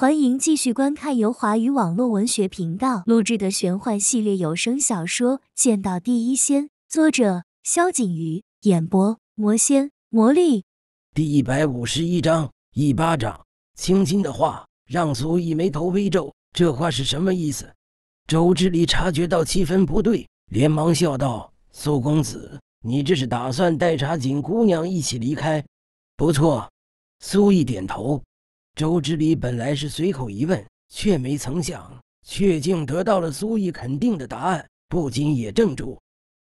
欢迎继续观看由华语网络文学频道录制的玄幻系列有声小说《见到第一仙》，作者：萧景瑜，演播：魔仙魔力。第一百五十一章，一巴掌。轻轻的话让苏毅眉头微皱，这话是什么意思？周志礼察觉到气氛不对，连忙笑道：“苏公子，你这是打算带茶锦姑娘一起离开？”不错。苏毅点头。周知礼本来是随口一问，却没曾想却竟得到了苏毅肯定的答案，不禁也怔住。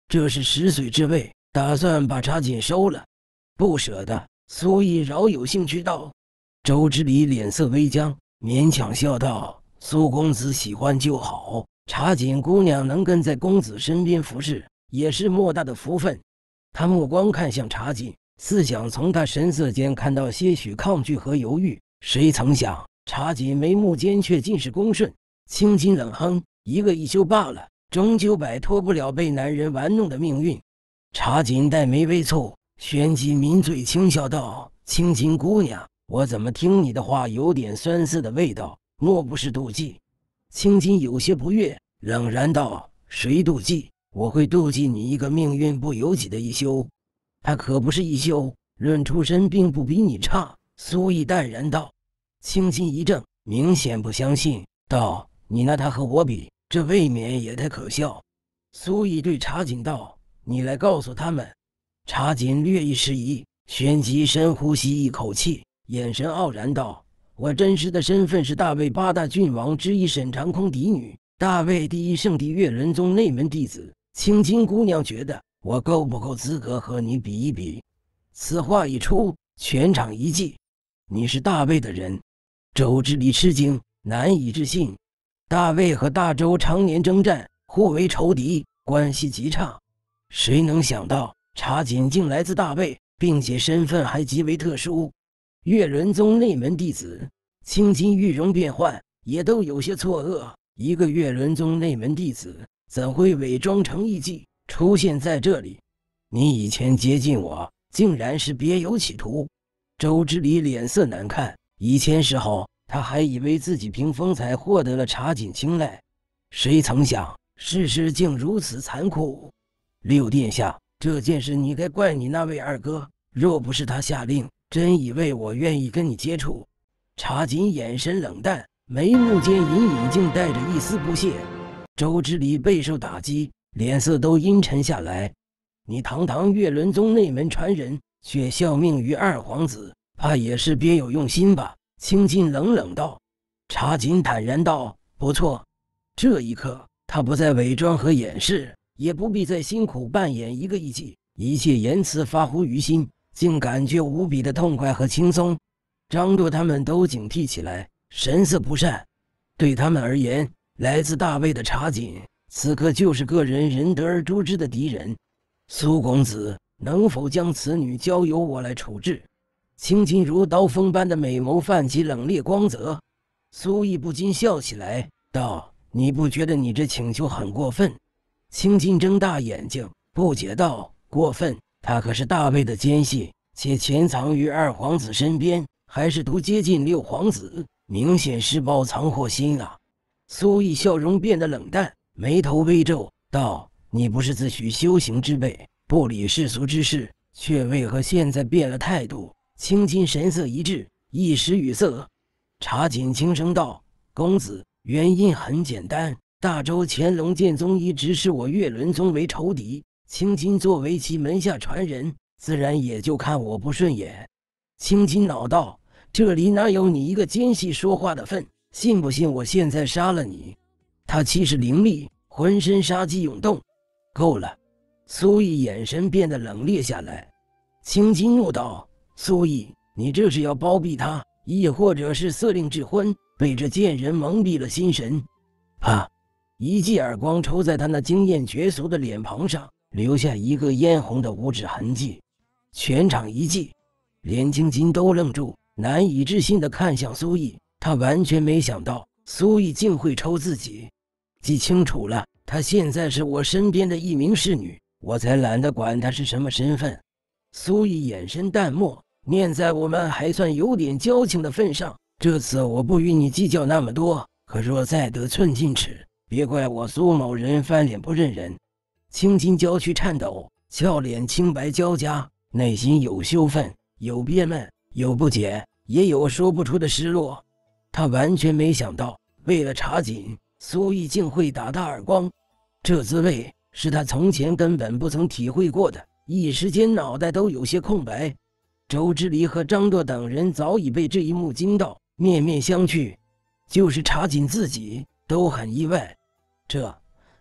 这是十岁之味，打算把茶锦收了，不舍得。苏毅饶有兴趣道：“周知礼脸色微僵，勉强笑道：‘苏公子喜欢就好，茶锦姑娘能跟在公子身边服侍，也是莫大的福分。’他目光看向茶锦，似想从他神色间看到些许抗拒和犹豫。”谁曾想，茶几眉目间却尽是恭顺。青筋冷哼：“一个一休罢了，终究摆脱不了被男人玩弄的命运。”茶锦黛眉微蹙，旋即抿嘴轻笑道：“青青姑娘，我怎么听你的话有点酸涩的味道？莫不是妒忌？”青筋有些不悦，冷然道：“谁妒忌？我会妒忌你一个命运不由己的一休？他可不是一休，论出身并不比你差。”苏毅淡然道：“青筋一怔，明显不相信，道：‘你拿他和我比，这未免也太可笑。’”苏毅对茶锦道：“你来告诉他们。”茶锦略一迟疑，旋即深呼吸一口气，眼神傲然道：“我真实的身份是大魏八大郡王之一沈长空嫡女，大魏第一圣帝岳伦宗内门弟子。青青姑娘觉得我够不够资格和你比一比？”此话一出，全场一寂。你是大魏的人？周知礼吃惊，难以置信。大魏和大周常年征战，互为仇敌，关系极差。谁能想到查紧竟来自大魏，并且身份还极为特殊——月轮宗内门弟子，青金玉容变幻，也都有些错愕。一个月轮宗内门弟子，怎会伪装成异妓出现在这里？你以前接近我，竟然是别有企图！周知礼脸色难看。以前时候，他还以为自己凭风采获得了查紧青睐，谁曾想事实竟如此残酷。六殿下，这件事你该怪你那位二哥。若不是他下令，真以为我愿意跟你接触。查紧眼神冷淡，眉目间隐隐竟带着一丝不屑。周知礼备受打击，脸色都阴沉下来。你堂堂月轮宗内门传人。却效命于二皇子，怕也是别有用心吧？青金冷冷道。查瑾坦然道：“不错。”这一刻，他不再伪装和掩饰，也不必再辛苦扮演一个义气，一切言辞发乎于心，竟感觉无比的痛快和轻松。张铎他们都警惕起来，神色不善。对他们而言，来自大卫的查瑾，此刻就是个人人得而诛之的敌人。苏公子。能否将此女交由我来处置？青金如刀锋般的美眸泛起冷冽光泽，苏毅不禁笑起来道：“你不觉得你这请求很过分？”青金睁大眼睛不解道：“过分？他可是大卫的奸细，且潜藏于二皇子身边，还是独接近六皇子，明显是包藏祸心啊！”苏毅笑容变得冷淡，眉头微皱道：“你不是自诩修行之辈？”不理世俗之事，却为何现在变了态度？青筋神色一滞，一时语塞。查紧轻声道：“公子，原因很简单。大周乾隆剑宗一直视我月轮宗为仇敌，青筋作为其门下传人，自然也就看我不顺眼。”青筋恼道：“这里哪有你一个奸细说话的份？信不信我现在杀了你？”他气势凌厉，浑身杀机涌动。够了。苏毅眼神变得冷冽下来，青筋怒道：“苏毅，你这是要包庇他，亦或者是色令智昏，被这贱人蒙蔽了心神？”啪！一记耳光抽在他那惊艳绝俗的脸庞上，留下一个嫣红的五指痕迹。全场一寂，连青筋都愣住，难以置信地看向苏毅。他完全没想到苏毅竟会抽自己。记清楚了，他现在是我身边的一名侍女。我才懒得管他是什么身份。苏毅眼神淡漠，念在我们还算有点交情的份上，这次我不与你计较那么多。可若再得寸进尺，别怪我苏某人翻脸不认人。青筋娇躯颤抖，俏脸青白交加，内心有羞愤，有憋闷，有不解，也有说不出的失落。他完全没想到，为了查紧，苏毅竟会打他耳光，这滋味。是他从前根本不曾体会过的，一时间脑袋都有些空白。周之离和张铎等人早已被这一幕惊到，面面相觑。就是查紧自己都很意外，这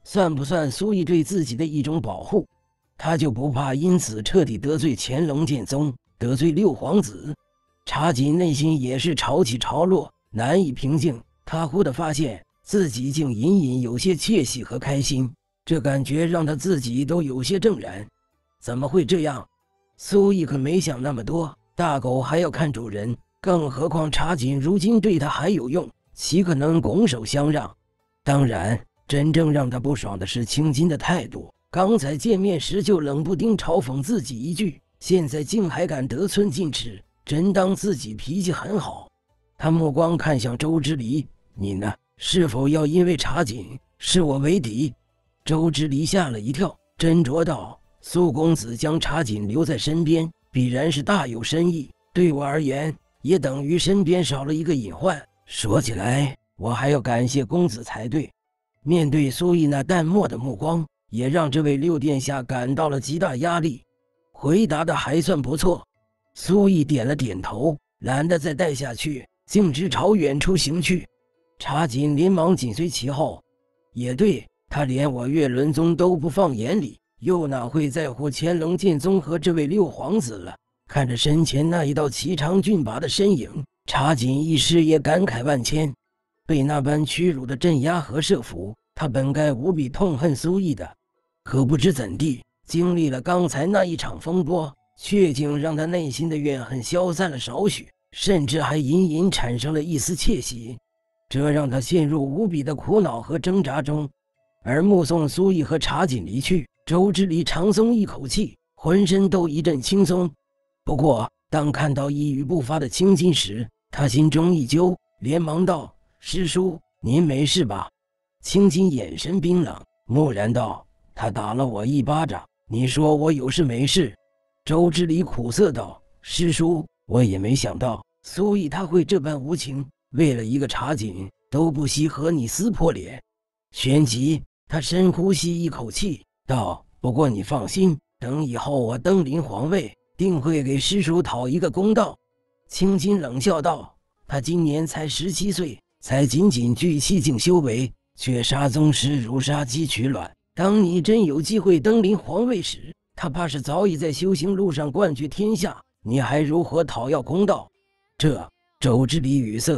算不算苏毅对自己的一种保护？他就不怕因此彻底得罪乾隆、建宗，得罪六皇子？查紧内心也是潮起潮落，难以平静。他忽地发现自己竟隐隐有些窃喜和开心。这感觉让他自己都有些怔然，怎么会这样？苏毅可没想那么多，大狗还要看主人，更何况查几如今对他还有用，岂可能拱手相让？当然，真正让他不爽的是青金的态度。刚才见面时就冷不丁嘲讽自己一句，现在竟还敢得寸进尺，真当自己脾气很好？他目光看向周之离：“你呢？是否要因为查几视我为敌？”周知离吓了一跳，斟酌道：“苏公子将茶锦留在身边，必然是大有深意。对我而言，也等于身边少了一个隐患。说起来，我还要感谢公子才对。”面对苏毅那淡漠的目光，也让这位六殿下感到了极大压力。回答的还算不错，苏毅点了点头，懒得再待下去，径直朝远处行去。茶锦连忙紧随其后。也对。他连我月轮宗都不放眼里，又哪会在乎乾隆剑宗和这位六皇子了？看着身前那一道颀长俊拔的身影，查锦一师也感慨万千。被那般屈辱的镇压和设伏，他本该无比痛恨苏毅的，可不知怎地，经历了刚才那一场风波，血景让他内心的怨恨消散了少许，甚至还隐隐产生了一丝窃喜，这让他陷入无比的苦恼和挣扎中。而目送苏毅和茶锦离去，周知礼长松一口气，浑身都一阵轻松。不过，当看到一语不发的青金时，他心中一揪，连忙道：“师叔，您没事吧？”青金眼神冰冷，木然道：“他打了我一巴掌，你说我有事没事？”周知礼苦涩道：“师叔，我也没想到苏毅他会这般无情，为了一个茶锦都不惜和你撕破脸。”旋即。他深呼吸一口气，道：“不过你放心，等以后我登临皇位，定会给师叔讨一个公道。”青金冷笑道：“他今年才十七岁，才仅仅聚气境修为，却杀宗师如杀鸡取卵。当你真有机会登临皇位时，他怕是早已在修行路上冠绝天下，你还如何讨要公道？”这周之礼语塞，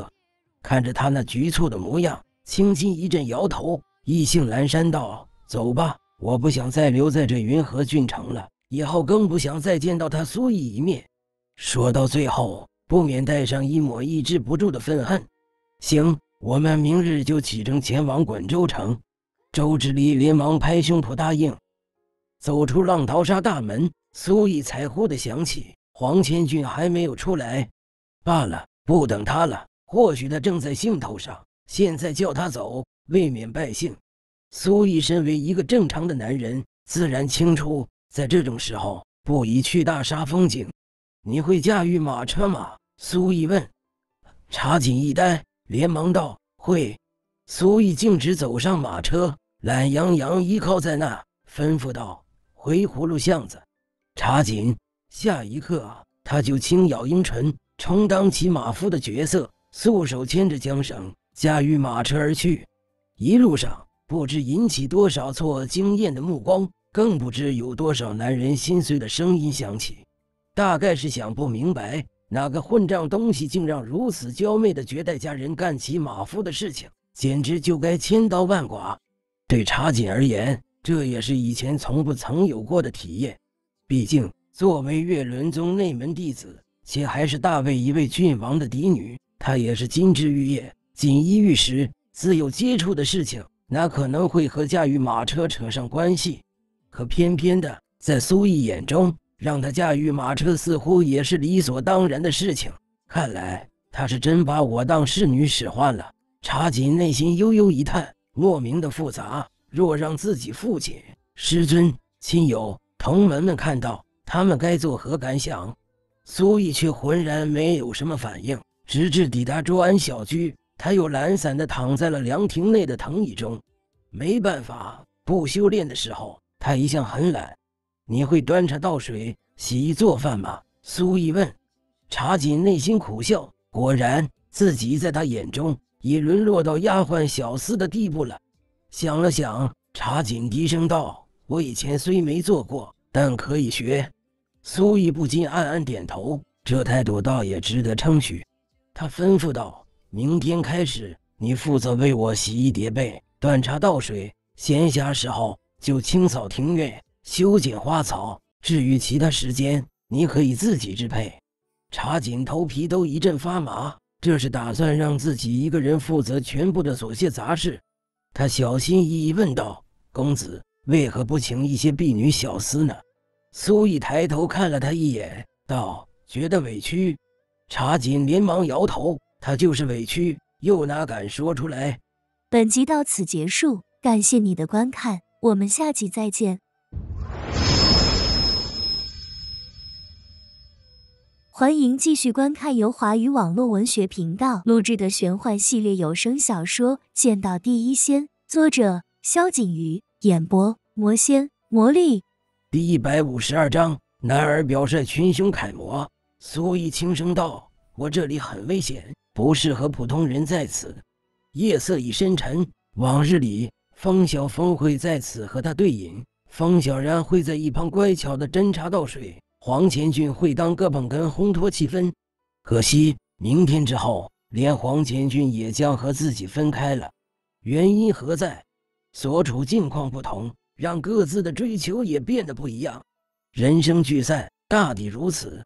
看着他那局促的模样，青金一阵摇头。意兴阑珊道：“走吧，我不想再留在这云和郡城了，以后更不想再见到他苏毅一面。”说到最后，不免带上一抹抑制不住的愤恨。行，我们明日就启程前往广州城。周知离连忙拍胸脯答应。走出浪淘沙大门，苏毅才忽地想起黄千钧还没有出来。罢了，不等他了。或许他正在兴头上，现在叫他走。未免败兴。苏毅身为一个正常的男人，自然清楚，在这种时候不宜去大杀风景。你会驾驭马车吗？苏毅问。查锦一呆，连忙道：“会。”苏毅径直走上马车，懒洋洋依靠在那，吩咐道：“回葫芦巷子。”查锦。下一刻，他就轻咬樱唇，充当起马夫的角色，素手牵着缰绳，驾驭马车而去。一路上不知引起多少错惊艳的目光，更不知有多少男人心碎的声音响起。大概是想不明白，哪个混账东西竟让如此娇媚的绝代佳人干起马夫的事情，简直就该千刀万剐。对茶锦而言，这也是以前从不曾有过的体验。毕竟作为月轮宗内门弟子，且还是大魏一位郡王的嫡女，她也是金枝玉叶，锦衣玉食。自有接触的事情，哪可能会和驾驭马车扯上关系？可偏偏的，在苏毅眼中，让他驾驭马车似乎也是理所当然的事情。看来他是真把我当侍女使唤了。查锦内心悠悠一叹，莫名的复杂。若让自己父亲、师尊、亲友、同门们看到，他们该作何感想？苏毅却浑然没有什么反应，直至抵达周安小居。他又懒散地躺在了凉亭内的藤椅中。没办法，不修炼的时候，他一向很懒。你会端茶倒水、洗衣做饭吗？苏毅问。茶锦内心苦笑，果然自己在他眼中已沦落到丫鬟小厮的地步了。想了想，茶锦低声道：“我以前虽没做过，但可以学。”苏毅不禁暗暗点头，这态度倒也值得称许。他吩咐道。明天开始，你负责为我洗衣叠被、端茶倒水，闲暇时候就清扫庭院、修剪花草。至于其他时间，你可以自己支配。茶锦头皮都一阵发麻，这是打算让自己一个人负责全部的琐屑杂事？他小心翼翼问道：“公子为何不请一些婢女小厮呢？”苏毅抬头看了他一眼，道：“觉得委屈。”茶锦连忙摇头。他就是委屈，又哪敢说出来？本集到此结束，感谢你的观看，我们下集再见。欢迎继续观看由华语网络文学频道录制的玄幻系列有声小说《剑道第一仙》，作者：萧景瑜，演播：魔仙魔力。第一百五十二章：男儿表率，群雄楷模。苏怡轻声道：“我这里很危险。”不适合普通人在此。夜色已深沉，往日里方晓峰会在此和他对饮，方小然会在一旁乖巧的斟茶倒水，黄前俊会当个捧哏烘托气氛。可惜明天之后，连黄前俊也将和自己分开了。原因何在？所处境况不同，让各自的追求也变得不一样。人生聚散，大抵如此。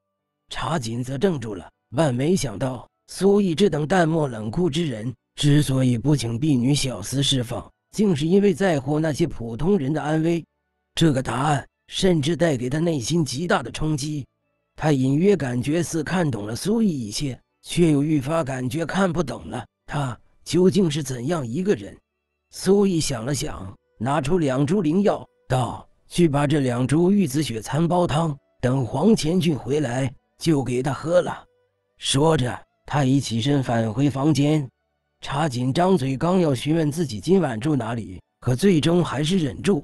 茶锦则怔住了，万没想到。苏意这等淡漠冷酷之人，之所以不请婢女小厮释放，竟是因为在乎那些普通人的安危。这个答案甚至带给他内心极大的冲击。他隐约感觉似看懂了苏意一切，却又愈发感觉看不懂了。他究竟是怎样一个人？苏意想了想，拿出两株灵药，道：“去把这两株玉子雪参煲汤，等黄乾俊回来就给他喝了。”说着。他已起身返回房间，茶几张嘴刚要询问自己今晚住哪里，可最终还是忍住。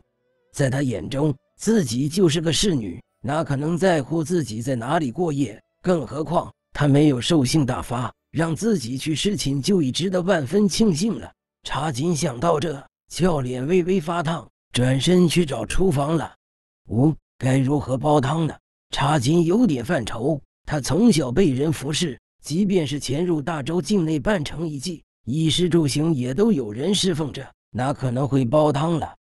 在他眼中，自己就是个侍女，哪可能在乎自己在哪里过夜？更何况他没有兽性大发，让自己去侍寝就已值得万分庆幸了。茶锦想到这，俏脸微微发烫，转身去找厨房了。哦、该如何煲汤呢？茶锦有点犯愁。他从小被人服侍。即便是潜入大周境内半城一计，衣食住行也都有人侍奉着，哪可能会煲汤了？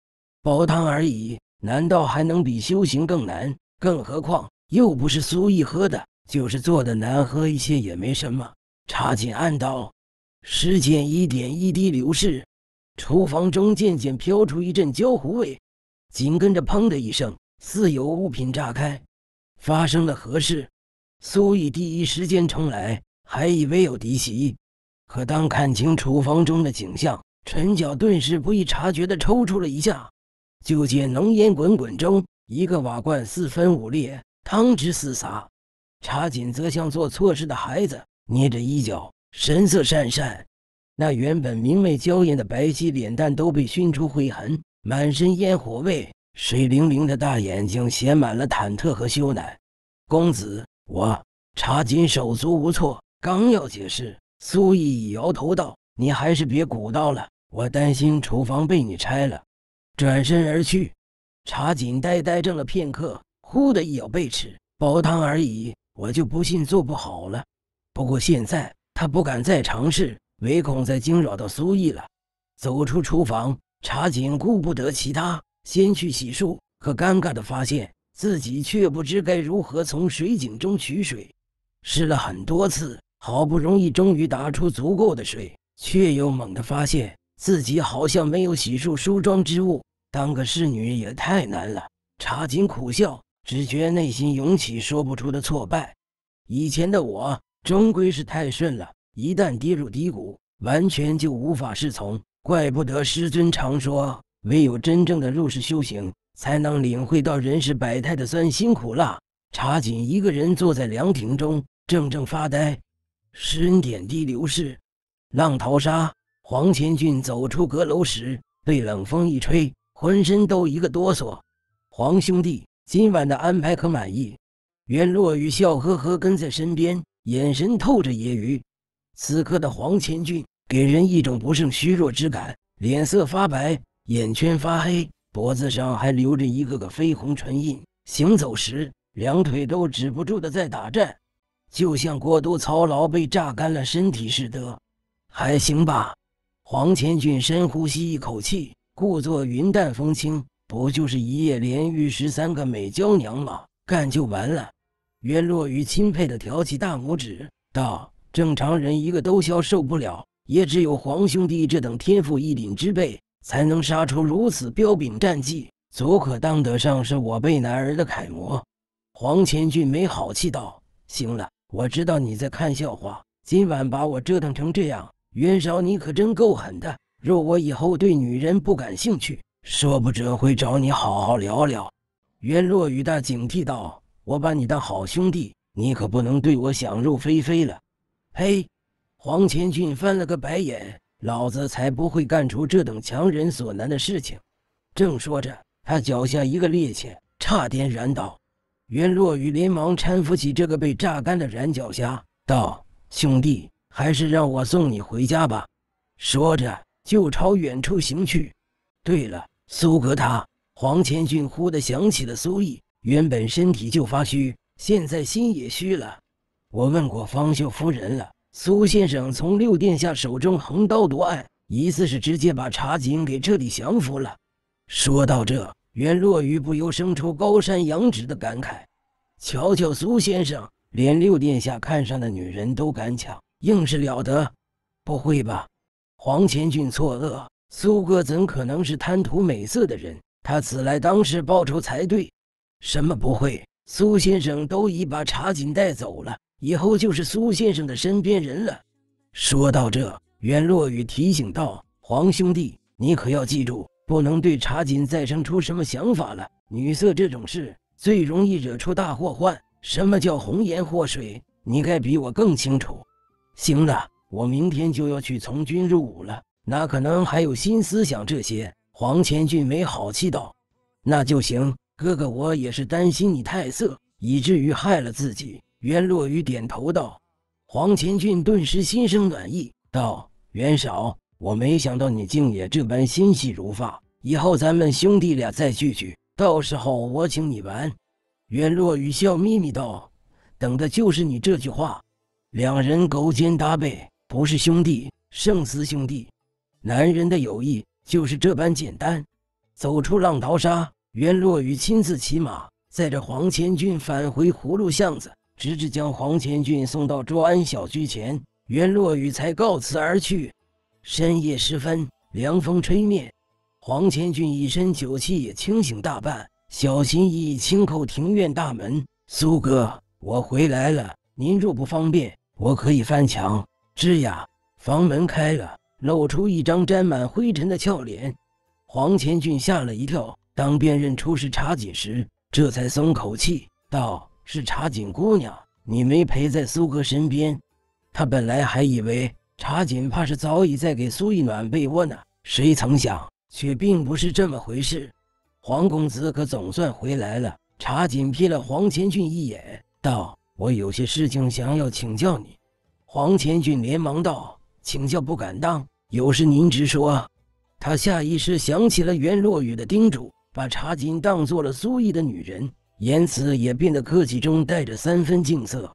煲汤而已，难道还能比修行更难？更何况又不是苏艺喝的，就是做的难喝一些也没什么。插进暗道，时间一点一滴流逝，厨房中渐渐飘出一阵焦糊味，紧跟着砰的一声，似有物品炸开，发生了何事？苏艺第一时间冲来。还以为有敌袭，可当看清厨房中的景象，陈角顿时不易察觉地抽搐了一下。就见浓烟滚滚中，一个瓦罐四分五裂，汤汁四洒。茶锦则像做错事的孩子，捏着衣角，神色讪讪。那原本明媚娇艳的白皙脸蛋都被熏出灰痕，满身烟火味，水灵灵的大眼睛写满了忐忑和羞赧。公子，我查锦手足无措。刚要解释，苏毅摇头道：“你还是别鼓捣了，我担心厨房被你拆了。”转身而去。茶井呆呆怔了片刻，忽地一咬被齿：“煲汤而已，我就不信做不好了。”不过现在他不敢再尝试，唯恐再惊扰到苏毅了。走出厨房，茶井顾不得其他，先去洗漱，可尴尬的发现自己却不知该如何从水井中取水，试了很多次。好不容易终于打出足够的水，却又猛地发现自己好像没有洗漱梳妆之物。当个侍女也太难了。茶紧苦笑，只觉内心涌起说不出的挫败。以前的我终归是太顺了，一旦跌入低谷，完全就无法侍从。怪不得师尊常说，唯有真正的入世修行，才能领会到人世百态的酸辛苦辣。茶锦一个人坐在凉亭中，怔怔发呆。时人点滴流逝，《浪淘沙》黄千俊走出阁楼时，被冷风一吹，浑身都一个哆嗦。黄兄弟，今晚的安排可满意？袁落雨笑呵呵跟在身边，眼神透着揶揄。此刻的黄千俊给人一种不胜虚弱之感，脸色发白，眼圈发黑，脖子上还留着一个个绯红唇印，行走时两腿都止不住的在打颤。就像过度操劳被榨干了身体似的，还行吧。黄千俊深呼吸一口气，故作云淡风轻：“不就是一夜连遇十三个美娇娘吗？干就完了。”袁若愚钦佩地挑起大拇指道：“正常人一个都消受不了，也只有黄兄弟这等天赋异禀之辈，才能杀出如此彪炳战绩，足可当得上是我辈男儿的楷模。”黄千俊没好气道：“行了。”我知道你在看笑话，今晚把我折腾成这样，袁少你可真够狠的。若我以后对女人不感兴趣，说不准会找你好好聊聊。袁若雨大警惕道：“我把你当好兄弟，你可不能对我想入非非了。”嘿，黄千俊翻了个白眼：“老子才不会干出这等强人所难的事情。”正说着，他脚下一个趔趄，差点软倒。袁若雨连忙搀扶起这个被榨干的染脚虾，道：“兄弟，还是让我送你回家吧。”说着就朝远处行去。对了，苏格他黄千俊忽地想起了苏毅，原本身体就发虚，现在心也虚了。我问过方秀夫人了，苏先生从六殿下手中横刀夺爱，疑似是直接把茶井给彻底降服了。说到这。袁若愚不由生出高山仰止的感慨：“瞧瞧苏先生，连六殿下看上的女人都敢抢，硬是了得！不会吧？”黄千俊错愕：“苏哥怎可能是贪图美色的人？他此来当是报仇才对。”“什么不会？苏先生都已把茶锦带走了，以后就是苏先生的身边人了。”说到这，袁若雨提醒道：“黄兄弟，你可要记住。”不能对查锦再生出什么想法了。女色这种事最容易惹出大祸患。什么叫红颜祸水？你该比我更清楚。行了，我明天就要去从军入伍了，哪可能还有心思想这些？黄千俊没好气道：“那就行，哥哥，我也是担心你太色，以至于害了自己。”袁落雨点头道：“黄千俊顿时心生暖意，道：袁少。”我没想到你竟也这般心细如发，以后咱们兄弟俩再聚聚，到时候我请你玩。袁若雨笑眯眯道：“等的就是你这句话。”两人勾肩搭背，不是兄弟胜似兄弟。男人的友谊就是这般简单。走出浪淘沙，袁若雨亲自骑马载着黄千俊返回葫芦巷子，直至将黄千俊送到卓安小区前，袁若雨才告辞而去。深夜时分，凉风吹面，黄千俊一身酒气也清醒大半，小心翼翼轻叩庭院大门：“苏哥，我回来了。您若不方便，我可以翻墙。”吱呀，房门开了，露出一张沾满灰尘的俏脸。黄千俊吓了一跳，当辨认出是茶锦时，这才松口气，道：“是茶锦姑娘，你没陪在苏哥身边，他本来还以为……”查锦怕是早已在给苏意暖被窝呢，谁曾想却并不是这么回事。黄公子可总算回来了。查锦瞥了黄千俊一眼，道：“我有些事情想要请教你。”黄千俊连忙道：“请教不敢当，有事您直说。”他下意识想起了袁若雨的叮嘱，把查锦当做了苏意的女人，言辞也变得客气中带着三分敬色。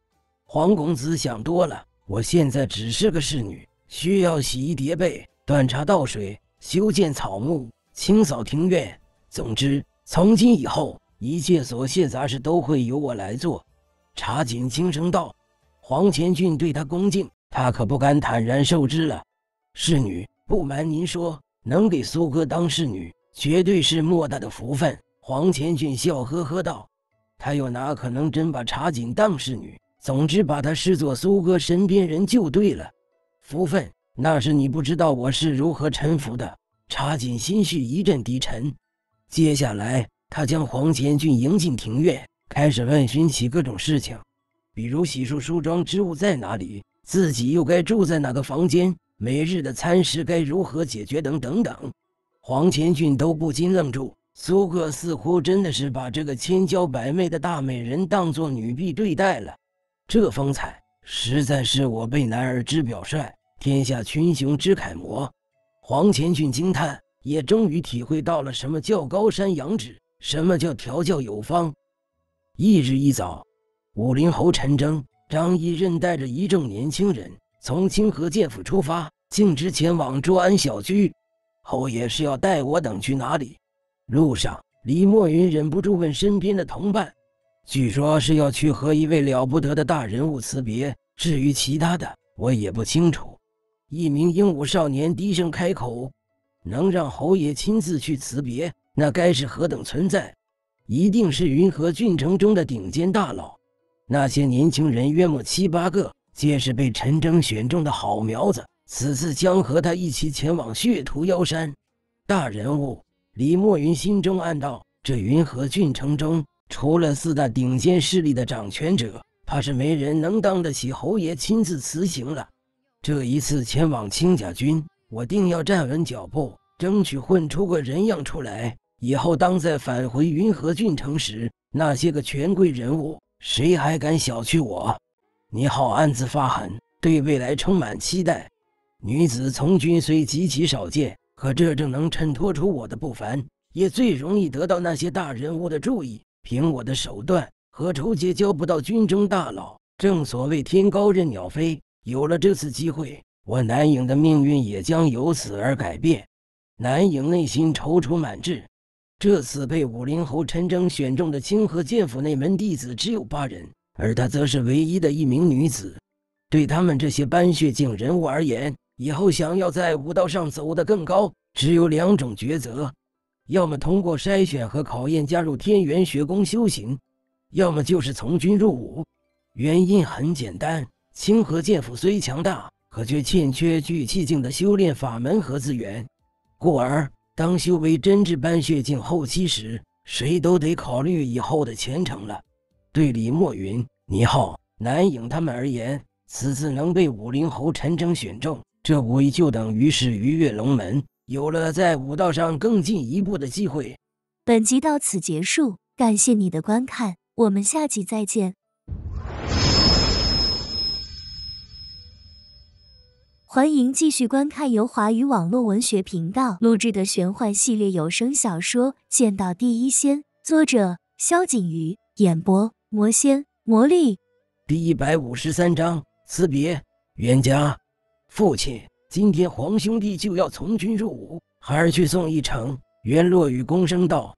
黄公子想多了。我现在只是个侍女，需要洗衣叠被、端茶倒水、修建草木、清扫庭院。总之，从今以后，一切琐屑杂事都会由我来做。茶井轻声道：“黄前俊对他恭敬，他可不敢坦然受之了。”侍女，不瞒您说，能给苏哥当侍女，绝对是莫大的福分。黄前俊笑呵呵道：“他又哪可能真把茶井当侍女？”总之，把他视作苏哥身边人就对了，福分。那是你不知道我是如何臣服的。查紧心绪一阵低沉，接下来他将黄千俊迎进庭院，开始问询起各种事情，比如洗漱梳妆之物在哪里，自己又该住在哪个房间，每日的餐食该如何解决等等等。黄千俊都不禁愣住，苏哥似乎真的是把这个千娇百媚的大美人当作女婢对待了。这风采实在是我辈男儿之表率，天下群雄之楷模。黄前俊惊叹，也终于体会到了什么叫高山仰止，什么叫调教有方。翌日一早，武林侯陈征、张一任带着一众年轻人从清河剑府出发，径直前往朱安小居。侯爷是要带我等去哪里？路上，李墨云忍不住问身边的同伴。据说是要去和一位了不得的大人物辞别。至于其他的，我也不清楚。一名鹦鹉少年低声开口：“能让侯爷亲自去辞别，那该是何等存在？一定是云和郡城中的顶尖大佬。”那些年轻人约莫七八个，皆是被陈征选中的好苗子，此次将和他一起前往血屠妖山。大人物，李墨云心中暗道：这云和郡城中。除了四大顶尖势力的掌权者，怕是没人能当得起侯爷亲自辞行了。这一次前往青甲军，我定要站稳脚步，争取混出个人样出来。以后当再返回云和郡城时，那些个权贵人物，谁还敢小觑我？你好，暗自发狠，对未来充满期待。女子从军虽极其少见，可这正能衬托出我的不凡，也最容易得到那些大人物的注意。凭我的手段和愁结交不到军中大佬，正所谓天高任鸟飞，有了这次机会，我南影的命运也将由此而改变。南影内心踌躇满志。这次被武林侯陈征选中的清河剑府内门弟子只有八人，而她则是唯一的一名女子。对他们这些班血境人物而言，以后想要在武道上走得更高，只有两种抉择。要么通过筛选和考验加入天元学宫修行，要么就是从军入伍。原因很简单，清河剑府虽强大，可却欠缺聚气境的修炼法门和资源。故而，当修为真至般血境后期时，谁都得考虑以后的前程了。对李墨云、倪浩、南影他们而言，此次能被武陵侯陈征选中，这无疑就等于是鱼跃龙门。有了在武道上更进一步的机会。本集到此结束，感谢你的观看，我们下集再见。欢迎继续观看由华语网络文学频道录制的玄幻系列有声小说《剑道第一仙》，作者：萧景瑜，演播：魔仙魔力。第一百五十三章：辞别冤家，父亲。今天黄兄弟就要从军入伍，孩儿去送一程。袁落雨躬声道：“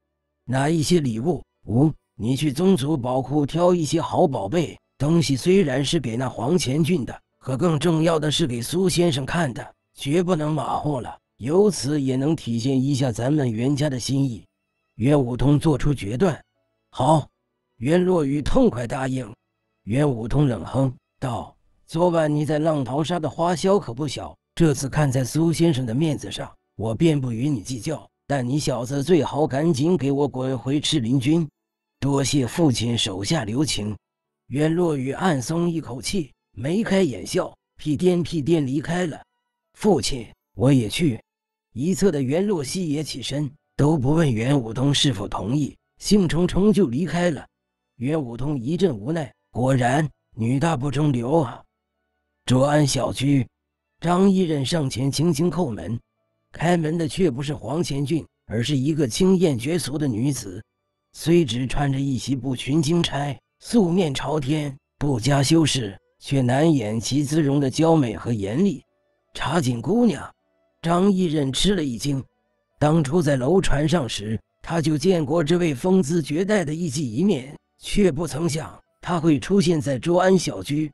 拿一些礼物。”五，你去宗族宝库挑一些好宝贝。东西虽然是给那黄乾俊的，可更重要的是给苏先生看的，绝不能马虎了。由此也能体现一下咱们袁家的心意。袁武通做出决断，好。袁落雨痛快答应。袁武通冷哼道：“昨晚你在浪淘沙的花销可不小。”这次看在苏先生的面子上，我便不与你计较。但你小子最好赶紧给我滚回赤林军！多谢父亲手下留情。袁落雨暗松一口气，眉开眼笑，屁颠屁颠离开了。父亲，我也去。一侧的袁洛西也起身，都不问袁武通是否同意，兴冲冲就离开了。袁武通一阵无奈，果然女大不中留啊！卓安小区。张一任上前轻轻叩门，开门的却不是黄千俊，而是一个清艳绝俗的女子。虽只穿着一袭布裙、金钗，素面朝天，不加修饰，却难掩其姿容的娇美和严厉。茶井姑娘，张一任吃了一惊。当初在楼船上时，他就见过这位风姿绝代的艺妓一面，却不曾想她会出现在周安小居。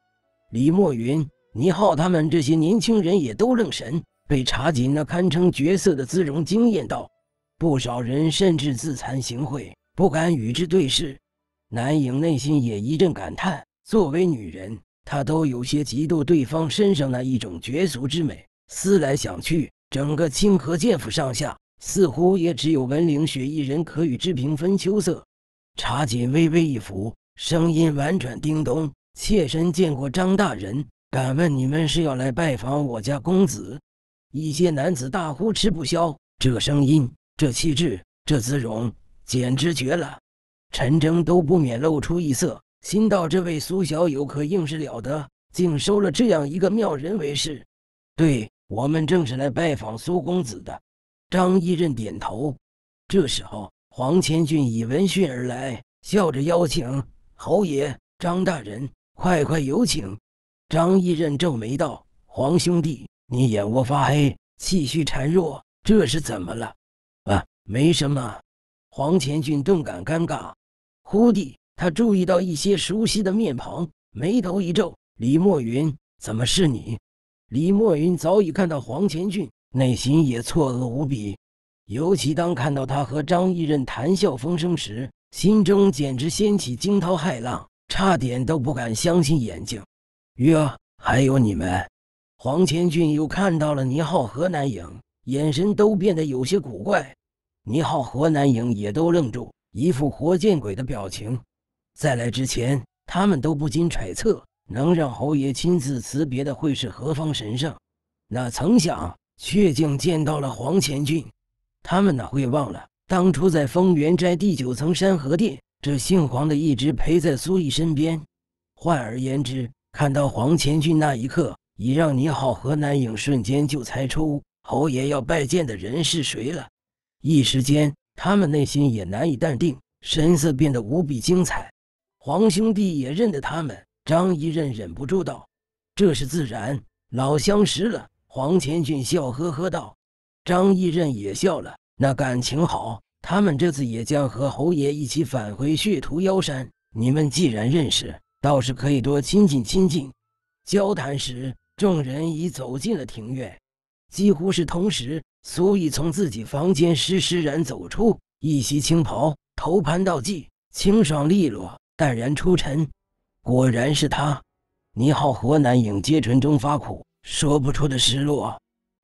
李墨云。倪浩他们这些年轻人也都愣神，被查锦那堪称绝色的姿容惊艳到，不少人甚至自惭形秽，不敢与之对视。南影内心也一阵感叹，作为女人，她都有些嫉妒对方身上那一种绝俗之美。思来想去，整个清河剑府上下，似乎也只有文灵雪一人可与之平分秋色。查锦微微一福，声音婉转叮咚：“妾身见过张大人。”敢问你们是要来拜访我家公子？一些男子大呼吃不消，这声音，这气质，这姿容，简直绝了！陈征都不免露出异色，心道：这位苏小友可硬是了得，竟收了这样一个妙人为师。对我们正是来拜访苏公子的。张一任点头。这时候，黄千俊已闻讯而来，笑着邀请：“侯爷，张大人，快快有请。”张义认皱眉道：“黄兄弟，你眼窝发黑，气虚孱弱，这是怎么了？”“啊，没什么。”黄前俊顿感尴尬，忽地他注意到一些熟悉的面庞，眉头一皱：“李墨云，怎么是你？”李墨云早已看到黄前俊，内心也错愕无比。尤其当看到他和张义任谈笑风生时，心中简直掀起惊涛骇浪，差点都不敢相信眼睛。哟，还有你们！黄千俊又看到了倪浩和南影，眼神都变得有些古怪。倪浩和南影也都愣住，一副活见鬼的表情。在来之前，他们都不禁揣测，能让侯爷亲自辞别的会是何方神圣？哪曾想，却竟见到了黄千俊。他们哪会忘了，当初在丰源斋第九层山河殿，这姓黄的一直陪在苏毅身边。换而言之，看到黄千钧那一刻，已让你好和南影瞬间就猜出侯爷要拜见的人是谁了。一时间，他们内心也难以淡定，神色变得无比精彩。黄兄弟也认得他们，张一任忍不住道：“这是自然，老相识了。”黄千钧笑呵呵道：“张一任也笑了，那感情好。他们这次也将和侯爷一起返回血屠妖山。你们既然认识。”倒是可以多亲近亲近。交谈时，众人已走进了庭院。几乎是同时，苏以从自己房间施施然走出，一袭青袍，头盘道髻，清爽利落，淡然出尘。果然是他。你好，何南影接唇中发苦，说不出的失落。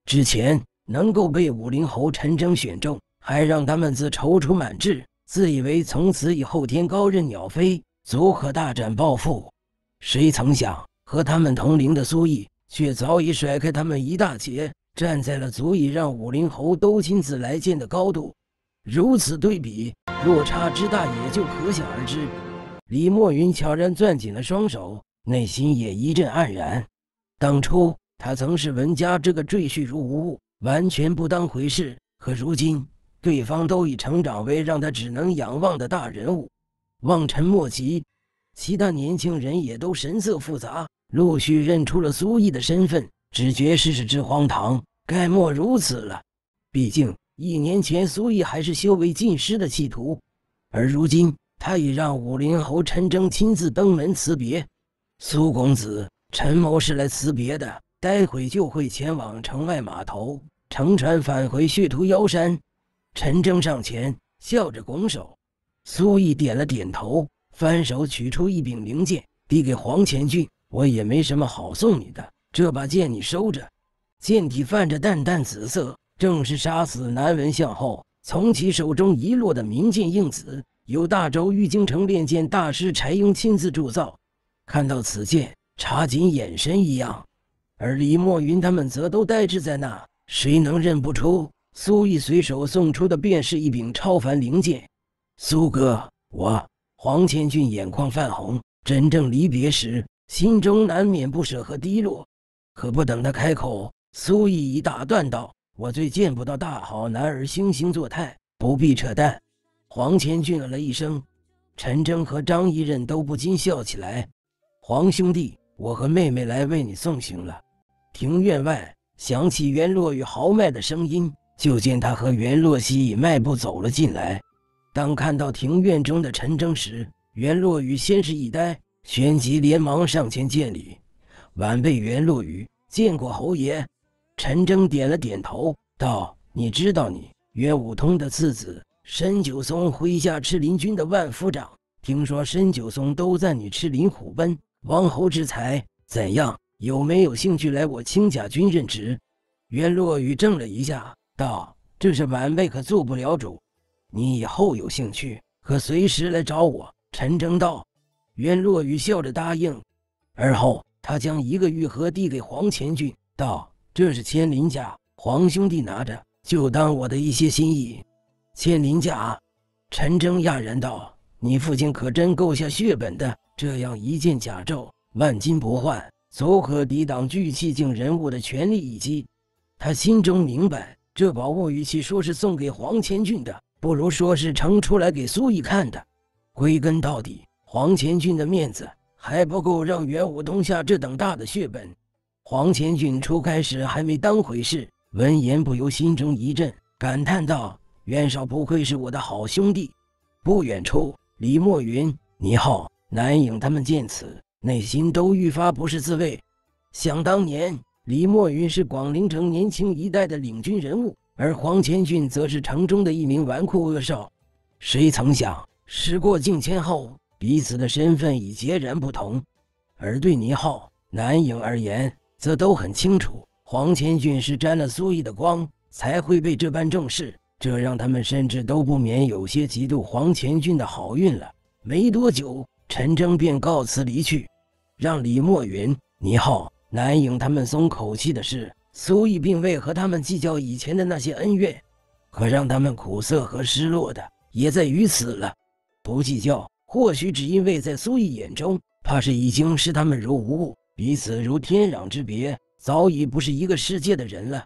之前能够被五灵侯陈征选中，还让他们自踌躇满志，自以为从此以后天高任鸟飞。足可大展抱负，谁曾想和他们同龄的苏毅却早已甩开他们一大截，站在了足以让武林侯都亲自来见的高度。如此对比，落差之大也就可想而知。李墨云悄然攥紧了双手，内心也一阵黯然。当初他曾视文家这个赘婿如无物，完全不当回事；可如今，对方都已成长为让他只能仰望的大人物。望尘莫及，其他年轻人也都神色复杂，陆续认出了苏毅的身份，只觉世事之荒唐，概莫如此了。毕竟一年前苏毅还是修为尽失的弃徒，而如今他已让武林侯陈征亲自登门辞别。苏公子，陈某是来辞别的，待会就会前往城外码头乘船返回血屠妖山。陈征上前笑着拱手。苏毅点了点头，翻手取出一柄灵剑，递给黄前俊：“我也没什么好送你的，这把剑你收着。剑体泛着淡淡紫色，正是杀死南文相后从其手中遗落的明剑印子，由大周玉京城练剑大师柴庸亲自铸造。看到此剑，查锦眼神一亮，而李墨云他们则都呆滞在那，谁能认不出？苏毅随手送出的便是一柄超凡灵剑。苏哥，我黄千俊眼眶泛红，真正离别时，心中难免不舍和低落。可不等他开口，苏毅已打断道：“我最见不到大好男儿惺惺作态，不必扯淡。”黄千俊了一声，陈征和张一任都不禁笑起来。黄兄弟，我和妹妹来为你送行了。庭院外响起袁洛雨豪迈的声音，就见他和袁洛熙已迈步走了进来。当看到庭院中的陈征时，袁落雨先是一呆，旋即连忙上前见礼：“晚辈袁落雨，见过侯爷。”陈征点了点头，道：“你知道你袁武通的次子申九松麾下赤林军的万夫长，听说申九松都赞你赤林虎奔王侯之才，怎样？有没有兴趣来我清甲军任职？”袁落雨怔了一下，道：“这是晚辈可做不了主。”你以后有兴趣，可随时来找我。”陈征道。袁若雨笑着答应。而后，他将一个玉盒递给黄千俊，道：“这是千林甲，黄兄弟拿着，就当我的一些心意。”千林甲，陈征讶然道：“你父亲可真够下血本的，这样一件甲胄，万金不换，足可抵挡聚气境人物的全力一击。”他心中明白，这宝物与其说是送给黄千俊的。不如说是呈出来给苏毅看的。归根到底，黄前俊的面子还不够让袁武东下这等大的血本。黄前俊初开始还没当回事，闻言不由心中一震，感叹道：“袁绍不愧是我的好兄弟。”不远处，李墨云、倪浩、南影他们见此，内心都愈发不是滋味。想当年，李墨云是广陵城年轻一代的领军人物。而黄千俊则是城中的一名纨绔恶少，谁曾想，时过境迁后，彼此的身份已截然不同。而对倪浩、南影而言，则都很清楚，黄千俊是沾了苏毅的光才会被这般重视，这让他们甚至都不免有些嫉妒黄前俊的好运了。没多久，陈征便告辞离去，让李墨云、倪浩、南影他们松口气的是。苏毅并未和他们计较以前的那些恩怨，可让他们苦涩和失落的也在于此了。不计较，或许只因为在苏毅眼中，怕是已经视他们如无物，彼此如天壤之别，早已不是一个世界的人了。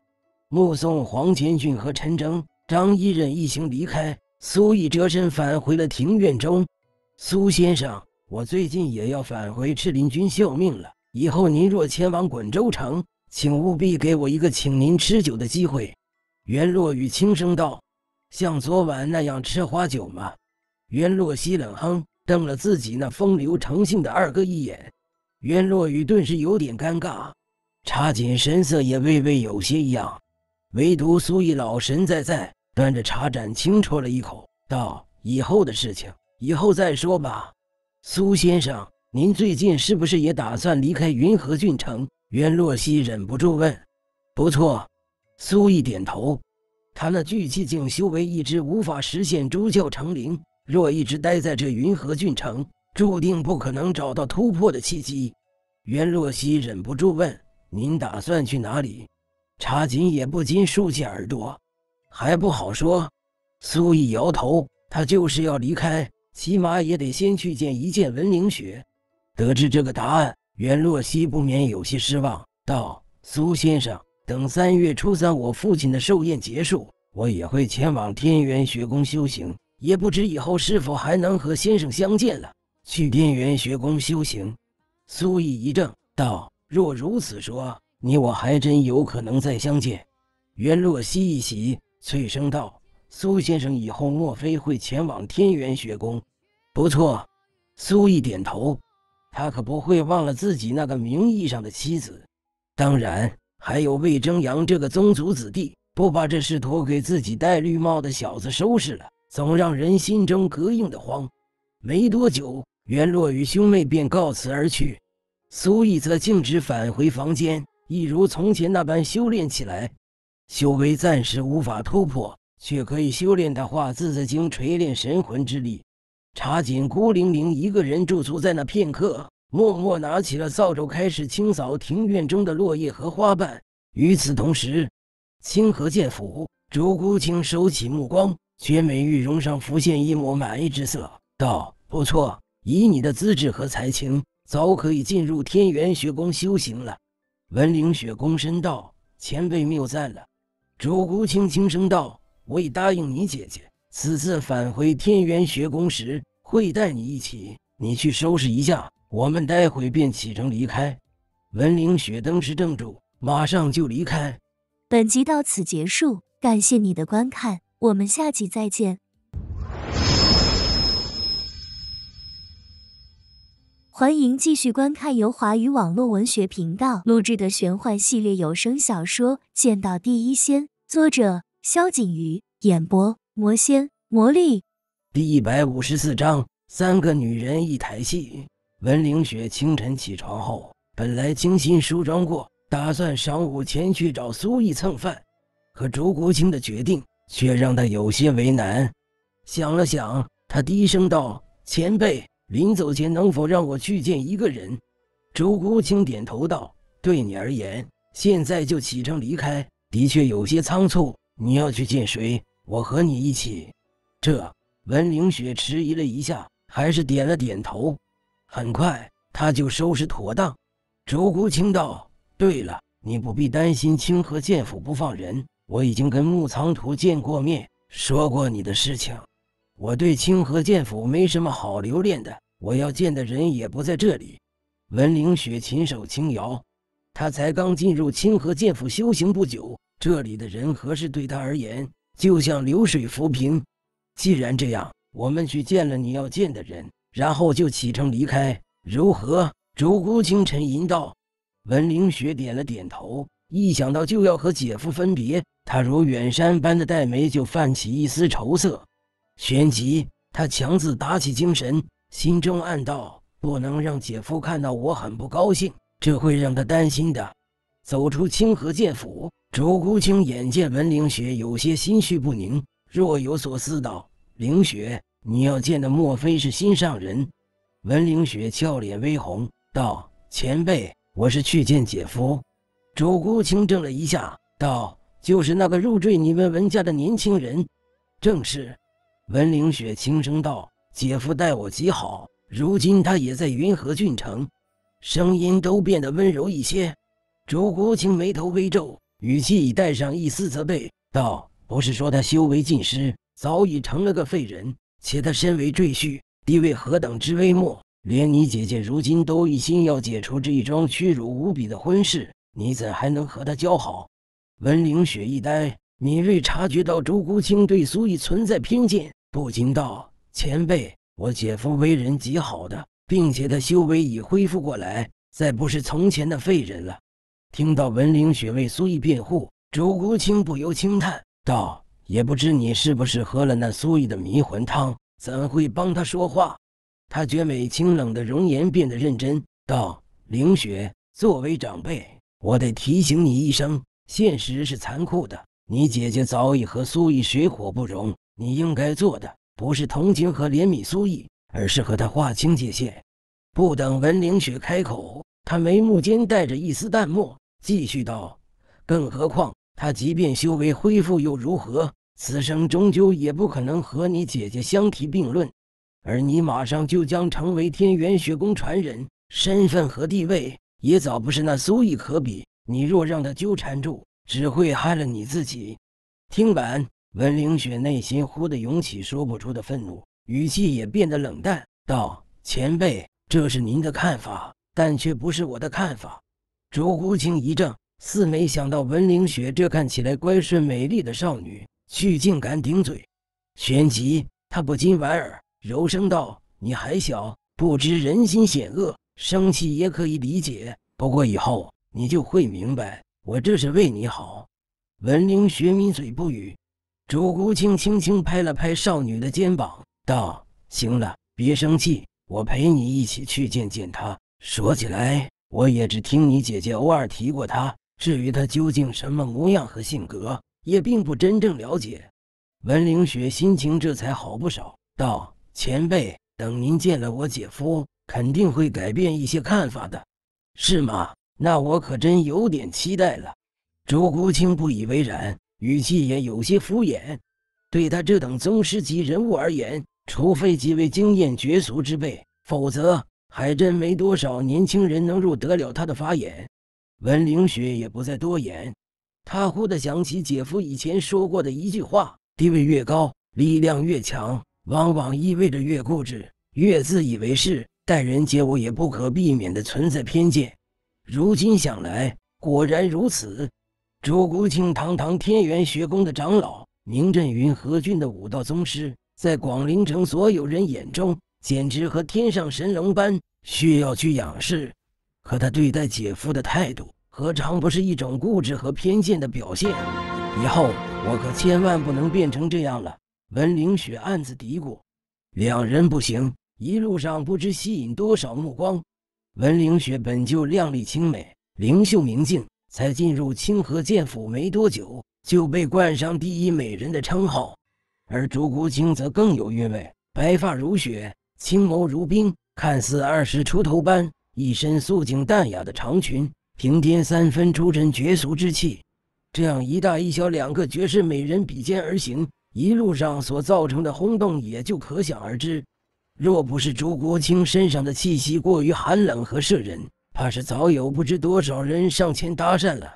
目送黄千俊和陈征、张一任一行离开，苏毅折身返回了庭院中。苏先生，我最近也要返回赤林军效命了，以后您若前往滚州城。请务必给我一个请您吃酒的机会。”袁洛雨轻声道，“像昨晚那样吃花酒吗？”袁洛西冷哼，瞪了自己那风流成性的二哥一眼。袁洛雨顿时有点尴尬，茶锦神色也微微有些异样，唯独苏易老神在在，端着茶盏轻啜了一口，道：“以后的事情，以后再说吧。苏先生，您最近是不是也打算离开云和郡城？”袁洛西忍不住问：“不错。”苏毅点头。他那聚气境修为一直无法实现诸窍成灵，若一直待在这云和郡城，注定不可能找到突破的契机。袁洛西忍不住问：“您打算去哪里？”查瑾也不禁竖起耳朵：“还不好说。”苏毅摇头：“他就是要离开，起码也得先去见一见文凌雪。”得知这个答案。袁洛西不免有些失望，道：“苏先生，等三月初三我父亲的寿宴结束，我也会前往天元学宫修行，也不知以后是否还能和先生相见了。”去天元学宫修行，苏毅一怔，道：“若如此说，你我还真有可能再相见。”袁洛西一喜，脆声道：“苏先生，以后莫非会前往天元学宫？”“不错。”苏毅点头。他可不会忘了自己那个名义上的妻子，当然还有魏征阳这个宗族子弟，不把这事托给自己戴绿帽的小子收拾了，总让人心中膈应的慌。没多久，袁洛与兄妹便告辞而去，苏毅则径直返回房间，一如从前那般修炼起来。修为暂时无法突破，却可以修炼的话，字字经锤炼神魂之力。查紧孤零零一个人驻足在那片刻，默默拿起了扫帚，开始清扫庭院中的落叶和花瓣。与此同时，清河剑府，竹孤清收起目光，绝美玉容上浮现一抹满意之色，道：“不错，以你的资质和才情，早可以进入天元学宫修行了。”文灵雪躬身道：“前辈谬赞了。”竹孤清轻声道：“我已答应你姐姐。”此次返回天元学宫时，会带你一起。你去收拾一下，我们待会便启程离开。文凌雪登时怔住，马上就离开。本集到此结束，感谢你的观看，我们下集再见。欢迎继续观看由华语网络文学频道录制的玄幻系列有声小说《见到第一仙》，作者：萧景瑜，演播。魔仙魔力第一百五十四章三个女人一台戏。文凌雪清晨起床后，本来精心梳妆过，打算晌午前去找苏毅蹭饭，可朱国青的决定却让她有些为难。想了想，她低声道：“前辈，临走前能否让我去见一个人？”朱国青点头道：“对你而言，现在就启程离开的确有些仓促。你要去见谁？”我和你一起。这文凌雪迟疑了一下，还是点了点头。很快，他就收拾妥当。竹孤清道：“对了，你不必担心清河剑府不放人。我已经跟木苍图见过面，说过你的事情。我对清河剑府没什么好留恋的。我要见的人也不在这里。”文凌雪琴手轻摇，他才刚进入清河剑府修行不久，这里的人和事对他而言。就像流水浮萍，既然这样，我们去见了你要见的人，然后就启程离开，如何？竹孤清晨吟道。文凌雪点了点头。一想到就要和姐夫分别，她如远山般的黛眉就泛起一丝愁色。旋即，她强自打起精神，心中暗道：不能让姐夫看到我很不高兴，这会让他担心的。走出清河剑府。朱孤清眼见文凌雪有些心绪不宁，若有所思道：“凌雪，你要见的莫非是心上人？”文凌雪俏脸微红，道：“前辈，我是去见姐夫。”朱孤清怔了一下，道：“就是那个入赘你们文家的年轻人？”“正是。”文凌雪轻声道：“姐夫待我极好，如今他也在云和郡城。”声音都变得温柔一些。朱孤清眉头微皱。语气已带上一丝责备，道：“不是说他修为尽失，早已成了个废人，且他身为赘婿，地位何等之微末，连你姐姐如今都一心要解除这一桩屈辱无比的婚事，你怎还能和他交好？”温凌雪一呆，敏锐察觉到周孤清对苏御存在偏见，不禁道：“前辈，我姐夫为人极好的，并且他修为已恢复过来，再不是从前的废人了。”听到文凌雪为苏毅辩护，竹孤清不由轻叹道：“也不知你是不是喝了那苏毅的迷魂汤，怎会帮他说话？”她绝美清冷的容颜变得认真，道：“凌雪，作为长辈，我得提醒你一声，现实是残酷的。你姐姐早已和苏毅水火不容，你应该做的不是同情和怜悯苏毅，而是和他划清界限。”不等文凌雪开口，她眉目间带着一丝淡漠。继续道：“更何况，他即便修为恢复又如何？此生终究也不可能和你姐姐相提并论。而你马上就将成为天元学宫传人，身份和地位也早不是那苏毅可比。你若让他纠缠住，只会害了你自己。”听完，文凌雪内心忽地涌起说不出的愤怒，语气也变得冷淡，道：“前辈，这是您的看法，但却不是我的看法。”竹孤清一怔，似没想到文凌雪这看起来乖顺美丽的少女，却竟敢顶嘴。旋即，他不禁莞尔，柔声道：“你还小，不知人心险恶，生气也可以理解。不过以后你就会明白，我这是为你好。”文凌雪抿嘴不语。竹孤清轻轻拍了拍少女的肩膀，道：“行了，别生气，我陪你一起去见见他。说起来……”我也只听你姐姐偶尔提过他，至于他究竟什么模样和性格，也并不真正了解。文凌雪心情这才好不少，道：“前辈，等您见了我姐夫，肯定会改变一些看法的，是吗？那我可真有点期待了。”朱国清不以为然，语气也有些敷衍。对他这等宗师级人物而言，除非极为惊艳绝俗之辈，否则。还真没多少年轻人能入得了他的法眼。文凌雪也不再多言。他忽的想起姐夫以前说过的一句话：“地位越高，力量越强，往往意味着越固执，越自以为是，待人接物也不可避免的存在偏见。”如今想来，果然如此。朱国庆堂堂天元学宫的长老，名震云和郡的武道宗师，在广陵城所有人眼中。简直和天上神龙般需要去仰视，可他对待姐夫的态度，何尝不是一种固执和偏见的表现？以后我可千万不能变成这样了。文凌雪暗自嘀咕。两人不行，一路上不知吸引多少目光。文凌雪本就靓丽清美，灵秀明净，才进入清河剑府没多久，就被冠上第一美人的称号。而朱国清则更有韵味，白发如雪。青眸如冰，看似二十出头般，一身素净淡雅的长裙，平添三分出尘绝俗之气。这样一大一小两个绝世美人比肩而行，一路上所造成的轰动也就可想而知。若不是朱国清身上的气息过于寒冷和摄人，怕是早有不知多少人上前搭讪了。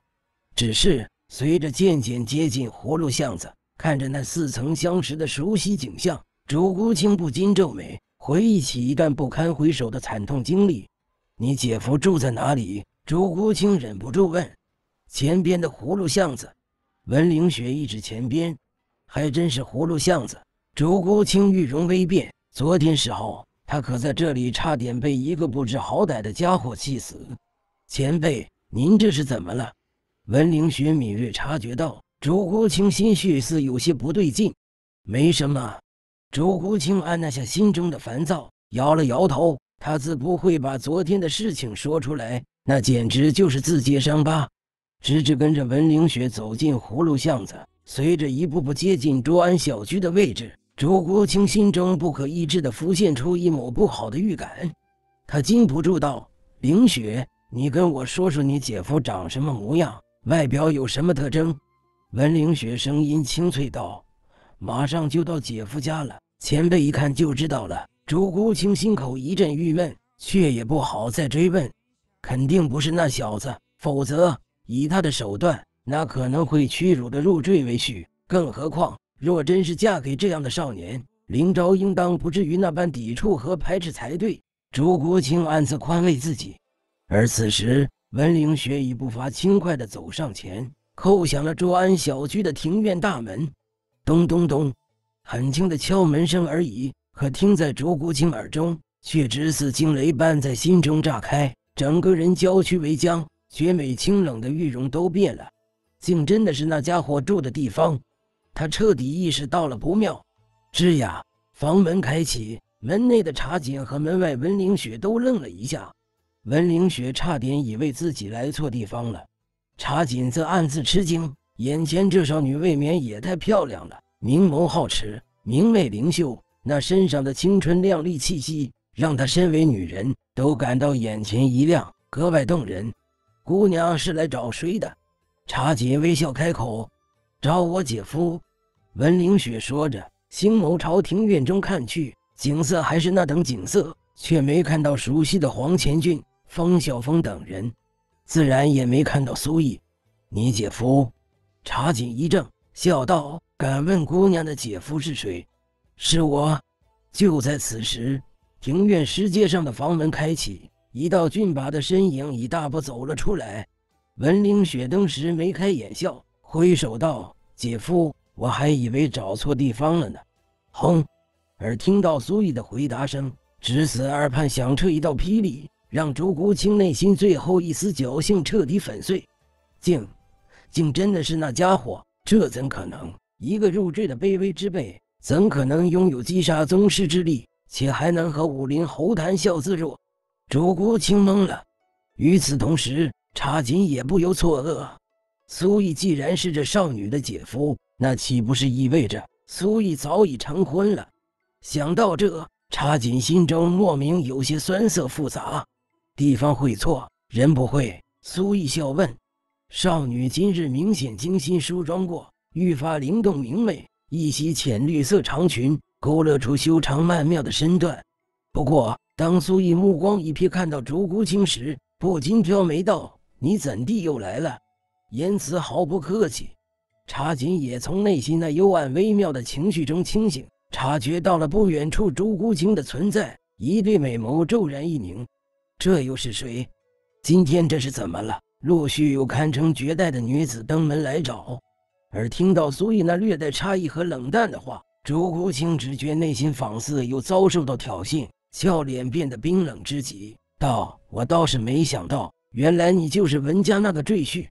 只是随着渐渐接近葫芦巷子，看着那似曾相识的熟悉景象，朱国清不禁皱眉。回忆起一段不堪回首的惨痛经历，你姐夫住在哪里？朱孤青忍不住问。前边的葫芦巷子，文凌雪一指前边，还真是葫芦巷子。朱孤青玉容微变，昨天时候他可在这里差点被一个不知好歹的家伙气死。前辈，您这是怎么了？文凌雪敏锐察觉到朱孤青心绪似有些不对劲。没什么。周国清按捺下心中的烦躁，摇了摇头。他自不会把昨天的事情说出来，那简直就是自揭伤疤。直至跟着文凌雪走进葫芦巷子，随着一步步接近卓安小区的位置，朱国清心中不可抑制地浮现出一抹不好的预感。他禁不住道：“凌雪，你跟我说说你姐夫长什么模样，外表有什么特征？”文凌雪声音清脆道：“马上就到姐夫家了。”前辈一看就知道了。朱国清心口一阵郁闷，却也不好再追问。肯定不是那小子，否则以他的手段，那可能会屈辱的入赘为婿。更何况，若真是嫁给这样的少年，林昭应当不至于那般抵触和排斥才对。朱国清暗自宽慰自己。而此时，文凌雪已步伐轻快地走上前，叩响了卓安小区的庭院大门。咚咚咚。很轻的敲门声而已，可听在卓孤惊耳中，却直似惊雷般在心中炸开，整个人娇躯为僵，绝美清冷的玉容都变了。竟真的是那家伙住的地方！他彻底意识到了不妙。吱呀，房门开启，门内的茶锦和门外文凌雪都愣了一下，文凌雪差点以为自己来错地方了，茶锦则暗自吃惊，眼前这少女未免也太漂亮了。明眸皓齿，明媚灵秀，那身上的青春靓丽气息，让她身为女人都感到眼前一亮，格外动人。姑娘是来找谁的？茶姐微笑开口：“找我姐夫。”文凌雪说着，星眸朝庭院中看去，景色还是那等景色，却没看到熟悉的黄前俊、方晓峰等人，自然也没看到苏毅。你姐夫？茶几一怔。笑道：“敢问姑娘的姐夫是谁？是我。”就在此时，庭院石阶上的房门开启，一道俊拔的身影已大步走了出来。闻灵雪登时眉开眼笑，挥手道：“姐夫，我还以为找错地方了呢。”轰！而听到苏御的回答声，只此耳畔响彻一道霹雳，让竹姑清内心最后一丝侥幸彻底粉碎。竟，竟真的是那家伙！这怎可能？一个入赘的卑微之辈，怎可能拥有击杀宗师之力，且还能和武林侯谈笑自若？楚国清懵了。与此同时，查瑾也不由错愕：苏毅既然是这少女的姐夫，那岂不是意味着苏毅早已成婚了？想到这，查瑾心中莫名有些酸涩复杂。地方会错，人不会。苏毅笑问。少女今日明显精心梳妆过，愈发灵动明媚。一袭浅绿色长裙勾勒出修长曼妙的身段。不过，当苏艺目光一瞥看到竹孤青时，不禁挑眉道：“你怎地又来了？”言辞毫不客气。茶锦也从内心那幽暗微妙的情绪中清醒，察觉到了不远处朱孤青的存在，一对美眸骤然一凝：“这又是谁？今天这是怎么了？”陆续有堪称绝代的女子登门来找，而听到苏毅那略带诧异和冷淡的话，朱孤清只觉内心仿似又遭受到挑衅，俏脸变得冰冷之极，道：“我倒是没想到，原来你就是文家那个赘婿。”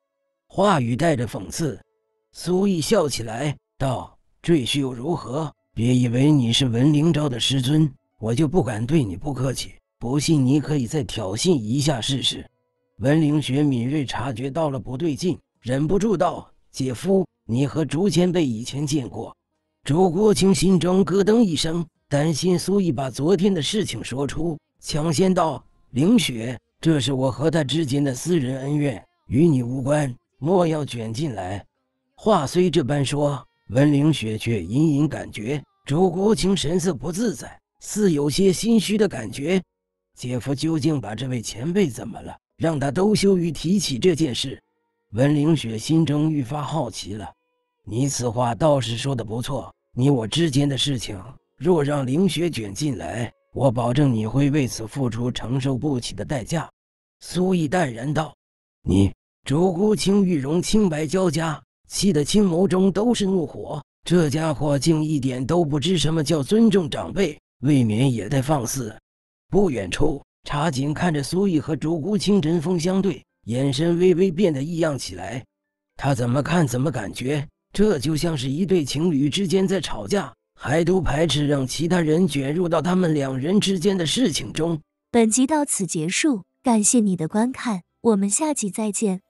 话语带着讽刺。苏毅笑起来道：“赘婿又如何？别以为你是文灵昭的师尊，我就不敢对你不客气。不信你可以再挑衅一下试试。”文灵雪敏锐察觉到了不对劲，忍不住道：“姐夫，你和竹前辈以前见过。”竹国清心中咯噔一声，担心苏毅把昨天的事情说出，抢先道：“凌雪，这是我和他之间的私人恩怨，与你无关，莫要卷进来。”话虽这般说，文灵雪却隐隐感觉竹国清神色不自在，似有些心虚的感觉。姐夫究竟把这位前辈怎么了？让他都羞于提起这件事。文灵雪心中愈发好奇了。你此话倒是说的不错，你我之间的事情，若让灵雪卷进来，我保证你会为此付出承受不起的代价。”苏毅淡然道。“你……”竹姑青玉容清白交加，气得青眸中都是怒火。这家伙竟一点都不知什么叫尊重长辈，未免也太放肆。不远处。茶锦看着苏玉和竹孤清针锋相对，眼神微微变得异样起来。他怎么看怎么感觉，这就像是一对情侣之间在吵架，还都排斥让其他人卷入到他们两人之间的事情中。本集到此结束，感谢你的观看，我们下集再见。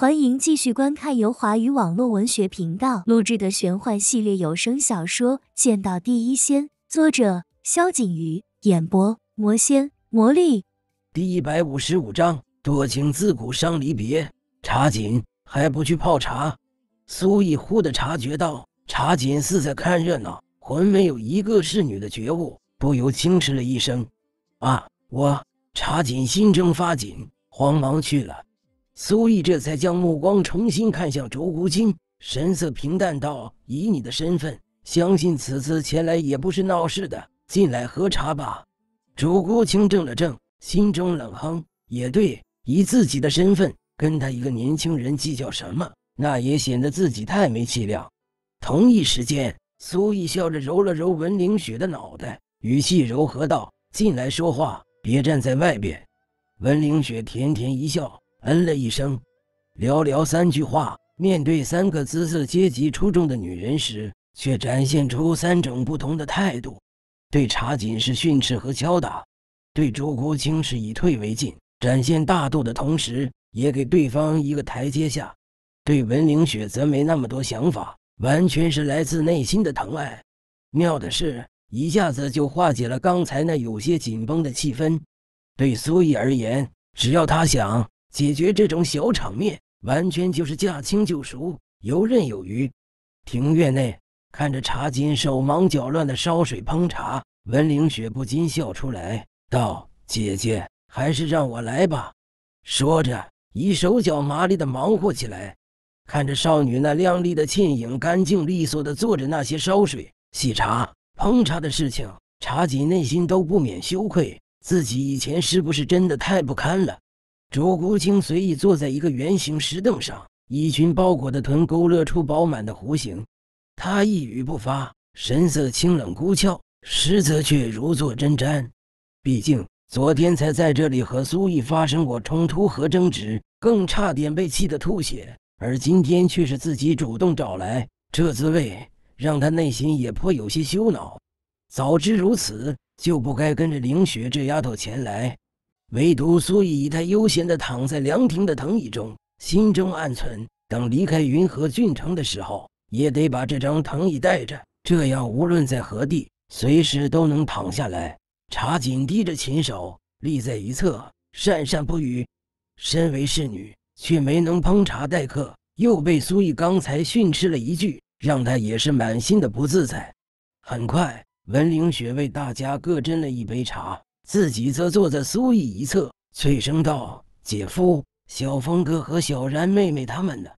欢迎继续观看由华语网络文学频道录制的玄幻系列有声小说《见到第一仙》，作者：萧瑾瑜，演播：魔仙魔力。第一百五十五章：多情自古伤离别。茶锦还不去泡茶？苏逸忽地察觉到茶锦似在看热闹，浑没有一个侍女的觉悟，不由轻嗤了一声：“啊，我！”茶锦心中发紧，慌忙去了。苏毅这才将目光重新看向周无清，神色平淡道：“以你的身份，相信此次前来也不是闹事的，进来喝茶吧。”周国清怔了怔，心中冷哼：“也对，以自己的身份，跟他一个年轻人计较什么？那也显得自己太没气量。”同一时间，苏毅笑着揉了揉文凌雪的脑袋，语气柔和道：“进来说话，别站在外边。”文凌雪甜甜一笑。嗯了一声，寥寥三句话，面对三个姿色、阶级出众的女人时，却展现出三种不同的态度：对茶锦是训斥和敲打；对周国清是以退为进，展现大度的同时，也给对方一个台阶下；对文玲雪则没那么多想法，完全是来自内心的疼爱。妙的是，一下子就化解了刚才那有些紧绷的气氛。对苏毅而言，只要他想。解决这种小场面，完全就是驾轻就熟、游刃有余。庭院内，看着茶几手忙脚乱的烧水烹茶，文凌雪不禁笑出来道：“姐姐，还是让我来吧。”说着，以手脚麻利的忙活起来。看着少女那靓丽的倩影，干净利索的做着那些烧水、洗茶、烹茶的事情，茶几内心都不免羞愧：自己以前是不是真的太不堪了？卓国清随意坐在一个圆形石凳上，衣裙包裹的臀勾勒出饱满的弧形。他一语不发，神色清冷孤峭，实则却如坐针毡。毕竟昨天才在这里和苏毅发生过冲突和争执，更差点被气得吐血，而今天却是自己主动找来，这滋味让他内心也颇有些羞恼。早知如此，就不该跟着凌雪这丫头前来。唯独苏艺他悠闲地躺在凉亭的藤椅中，心中暗存：等离开云和郡城的时候，也得把这张藤椅带着，这样无论在何地，随时都能躺下来。茶紧低着琴手，立在一侧，讪讪不语。身为侍女，却没能烹茶待客，又被苏艺刚才训斥了一句，让他也是满心的不自在。很快，文玲雪为大家各斟了一杯茶。自己则坐在苏毅一侧，脆声道：“姐夫，小峰哥和小然妹妹他们呢？”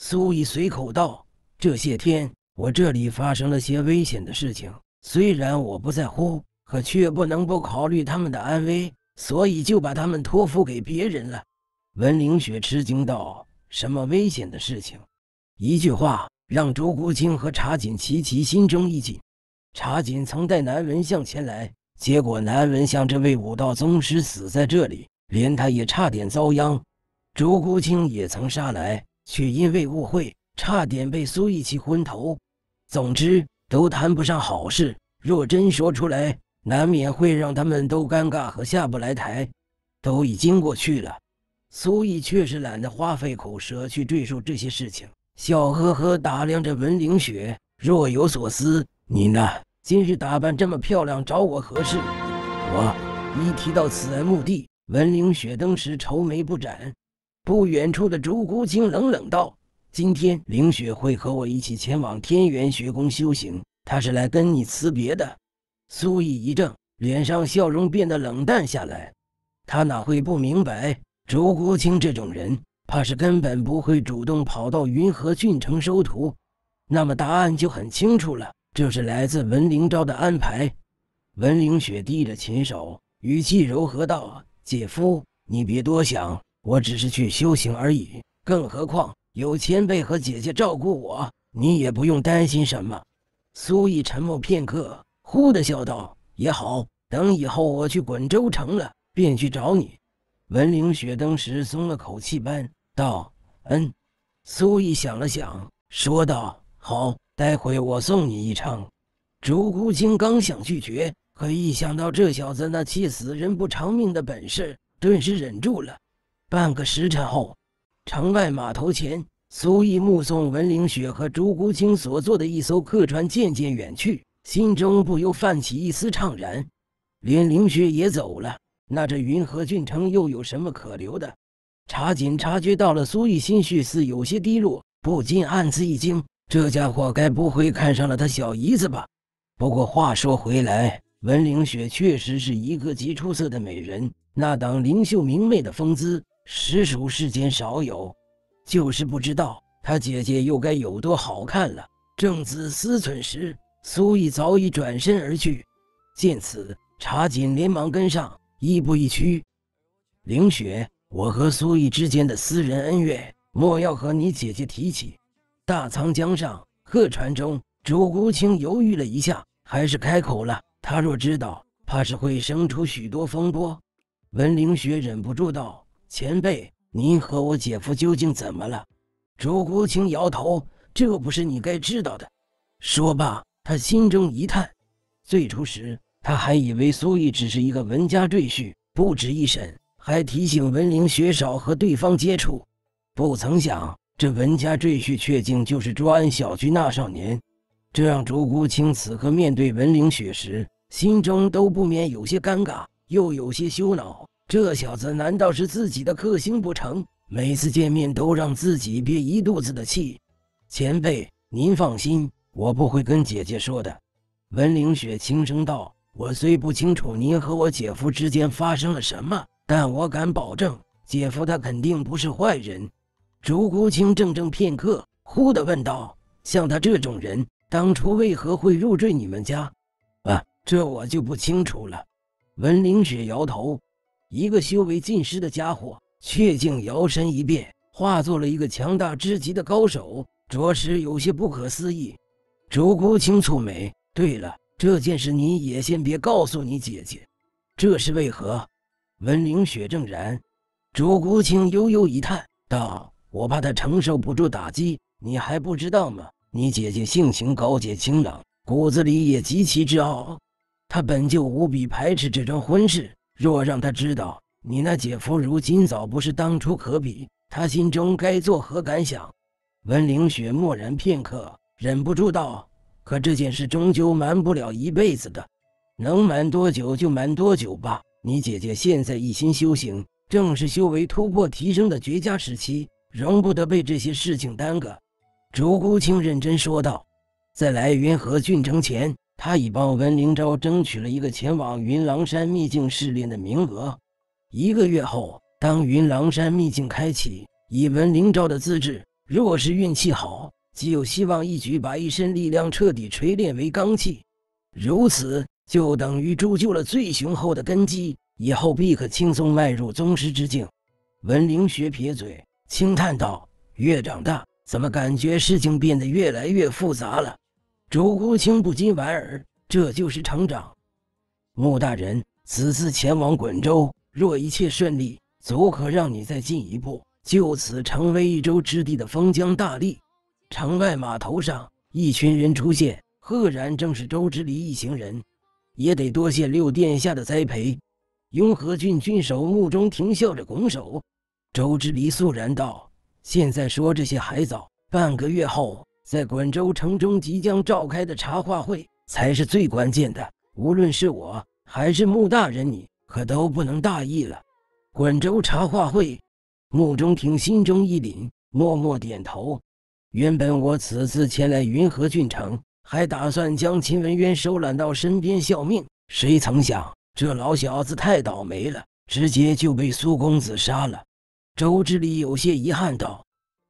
苏毅随口道：“这些天我这里发生了些危险的事情，虽然我不在乎，可却不能不考虑他们的安危，所以就把他们托付给别人了。”文凌雪吃惊道：“什么危险的事情？”一句话让周国清和查锦齐齐心中一紧。查锦曾带南文相前来。结果南文相这位武道宗师死在这里，连他也差点遭殃。竹孤清也曾杀来，却因为误会差点被苏义气昏头。总之，都谈不上好事。若真说出来，难免会让他们都尴尬和下不来台。都已经过去了，苏义确实懒得花费口舌去赘述这些事情。笑呵呵打量着文凌雪，若有所思：“你呢？”今日打扮这么漂亮，找我何事？我一提到此恩墓地，文凌雪登时愁眉不展。不远处的竹孤青冷冷道：“今天凌雪会和我一起前往天元学宫修行，她是来跟你辞别的。”苏毅一怔，脸上笑容变得冷淡下来。他哪会不明白？竹孤青这种人，怕是根本不会主动跑到云和郡城收徒。那么答案就很清楚了。就是来自文灵昭的安排。文灵雪递着琴手，语气柔和道：“姐夫，你别多想，我只是去修行而已。更何况有前辈和姐姐照顾我，你也不用担心什么。”苏毅沉默片刻，忽地笑道：“也好，等以后我去滚州城了，便去找你。”文灵雪当时松了口气般道：“嗯。”苏毅想了想，说道：“好。”待会我送你一程，竹孤清刚想拒绝，可一想到这小子那气死人不偿命的本事，顿时忍住了。半个时辰后，城外码头前，苏毅目送文凌雪和竹孤清所坐的一艘客船渐渐远去，心中不由泛起一丝怅然。连凌雪也走了，那这云和郡城又有什么可留的？查锦察觉到了苏艺心绪似有些低落，不禁暗自一惊。这家伙该不会看上了他小姨子吧？不过话说回来，文凌雪确实是一个极出色的美人，那等灵秀明媚的风姿，实属世间少有。就是不知道他姐姐又该有多好看了。正自思忖时，苏毅早已转身而去。见此，查锦连忙跟上，亦步亦趋。凌雪，我和苏毅之间的私人恩怨，莫要和你姐姐提起。大藏江上，客船中，朱孤清犹豫了一下，还是开口了。他若知道，怕是会生出许多风波。文灵雪忍不住道：“前辈，您和我姐夫究竟怎么了？”朱孤清摇头：“这不是你该知道的。”说罢，他心中一叹。最初时，他还以为苏毅只是一个文家赘婿，不值一审，还提醒文灵雪少和对方接触。不曾想。这文家赘婿确竟就是朱安小区那少年，这让朱姑青此刻面对文灵雪时，心中都不免有些尴尬，又有些羞恼。这小子难道是自己的克星不成？每次见面都让自己憋一肚子的气。前辈，您放心，我不会跟姐姐说的。”文灵雪轻声道：“我虽不清楚您和我姐夫之间发生了什么，但我敢保证，姐夫他肯定不是坏人。”竹孤清怔怔片刻，忽地问道：“像他这种人，当初为何会入赘你们家？”“啊，这我就不清楚了。”文灵雪摇头：“一个修为尽失的家伙，却竟摇身一变，化作了一个强大之极的高手，着实有些不可思议。”竹孤清蹙眉：“对了，这件事你也先别告诉你姐姐。”“这是为何？”文灵雪正然。竹孤清悠悠一叹道。我怕他承受不住打击，你还不知道吗？你姐姐性情高洁清冷，骨子里也极其之傲。她本就无比排斥这桩婚事，若让她知道你那姐夫如今早不是当初可比，她心中该作何感想？温凌雪默然片刻，忍不住道：“可这件事终究瞒不了一辈子的，能瞒多久就瞒多久吧。你姐姐现在一心修行，正是修为突破提升的绝佳时期。”容不得被这些事情耽搁，竹孤清认真说道：“在来云河郡城前，他已帮文灵昭争取了一个前往云狼山秘境试炼的名额。一个月后，当云狼山秘境开启，以文灵昭的资质，若是运气好，极有希望一举把一身力量彻底锤炼为罡气。如此，就等于铸就了最雄厚的根基，以后必可轻松迈入宗师之境。”文灵学撇嘴。轻叹道：“越长大，怎么感觉事情变得越来越复杂了？”竹孤青不禁莞尔：“这就是成长。”穆大人此次前往滚州，若一切顺利，足可让你再进一步，就此成为一州之地的封疆大吏。城外码头上，一群人出现，赫然正是周之离一行人。也得多谢六殿下的栽培。雍和郡郡守穆中庭笑着拱手。周之离肃然道：“现在说这些还早，半个月后在滚州城中即将召开的茶话会才是最关键的。无论是我，还是穆大人，你可都不能大意了。”滚州茶话会，穆中庭心中一凛，默默点头。原本我此次前来云和郡城，还打算将秦文渊收揽到身边效命，谁曾想这老小子太倒霉了，直接就被苏公子杀了。周知礼有些遗憾道：“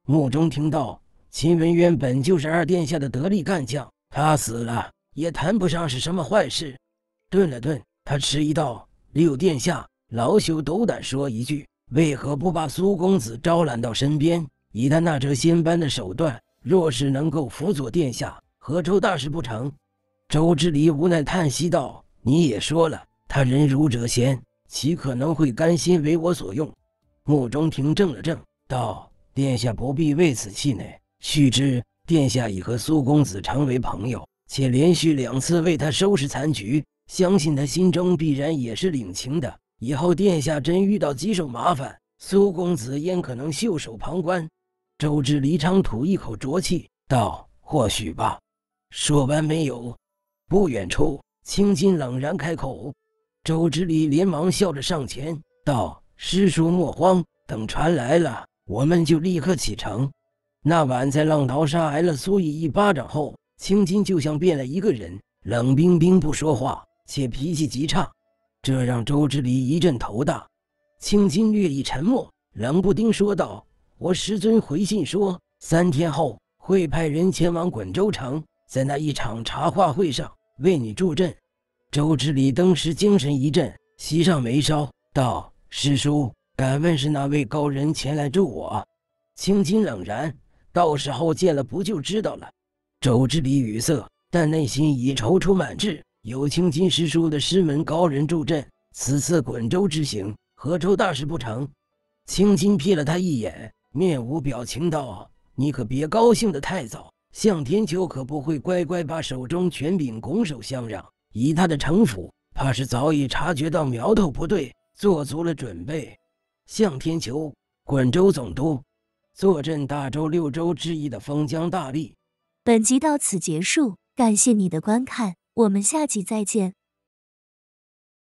墓中听到秦文渊本就是二殿下的得力干将，他死了也谈不上是什么坏事。”顿了顿，他迟疑道：“六殿下，老朽斗胆说一句，为何不把苏公子招揽到身边？以他那谪仙般的手段，若是能够辅佐殿下，何愁大事不成？”周知礼无奈叹息道：“你也说了，他人如谪仙，岂可能会甘心为我所用？”穆中庭怔了怔，道：“殿下不必为此气馁。须知殿下已和苏公子成为朋友，且连续两次为他收拾残局，相信他心中必然也是领情的。以后殿下真遇到棘手麻烦，苏公子焉可能袖手旁观？”周知礼长吐一口浊气，道：“或许吧。”说完，没有。不远处，青金冷然开口。周知礼连忙笑着上前，道。师叔莫慌，等船来了，我们就立刻启程。那晚在浪淘沙挨了苏毅一巴掌后，青筋就像变了一个人，冷冰冰不说话，且脾气极差，这让周知离一阵头大。青筋略一沉默，冷不丁说道：“我师尊回信说，三天后会派人前往滚州城，在那一场茶话会上为你助阵。”周知礼登时精神一振，喜上眉梢道。师叔，敢问是哪位高人前来助我？青筋冷然，到时候见了不就知道了。周志礼语塞，但内心已踌躇满志。有青筋师叔的师门高人助阵，此次滚州之行何愁大事不成？青筋瞥了他一眼，面无表情道：“你可别高兴得太早，向天秋可不会乖乖把手中权柄拱手相让。以他的城府，怕是早已察觉到苗头不对。”做足了准备，向天求管州总督，坐镇大州六州之一的封疆大吏。本集到此结束，感谢你的观看，我们下集再见。